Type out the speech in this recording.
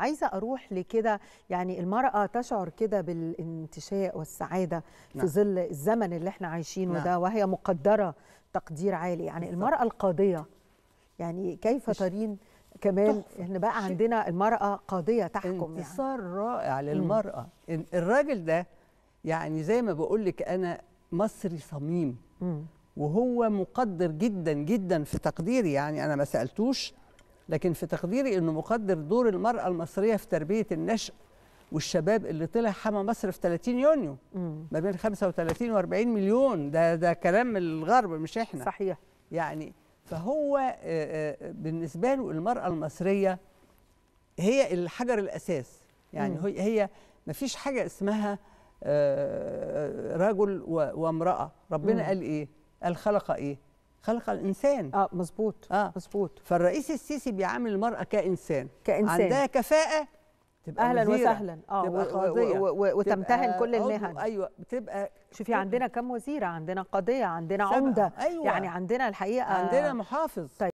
عايزه اروح لكده يعني المراه تشعر كده بالانتشاء والسعاده نعم. في ظل الزمن اللي احنا عايشينه نعم. ده وهي مقدره تقدير عالي يعني بالضبط. المراه القاضيه يعني كيف ترين كمان احنا بقى عندنا المراه قاضيه تحكم يعني. انتصار يعني. رائع للمراه إن الراجل ده يعني زي ما بقول لك انا مصري صميم مم. وهو مقدر جدا جدا في تقديري يعني انا ما سالتوش لكن في تقديري انه مقدر دور المراه المصريه في تربيه النشء والشباب اللي طلع حمى مصر في 30 يونيو ما بين 35 و40 مليون ده ده كلام الغرب مش احنا صحيح يعني فهو بالنسبه له المراه المصريه هي الحجر الاساس يعني هي هي ما فيش حاجه اسمها رجل وامراه ربنا مم. قال ايه قال خلق ايه خلق الانسان اه مظبوط اه مظبوط فالرئيس السيسي بيعامل المراه كانسان كانسان عندها كفاءه تبقى اهلا مزيرة. وسهلا اه تبقى قاضيه وتمتهن كل المهن ايوه بتبقى شوفي عندنا كم وزيره عندنا قضيه عندنا عمده أيوة. يعني عندنا الحقيقه عندنا محافظ طيب.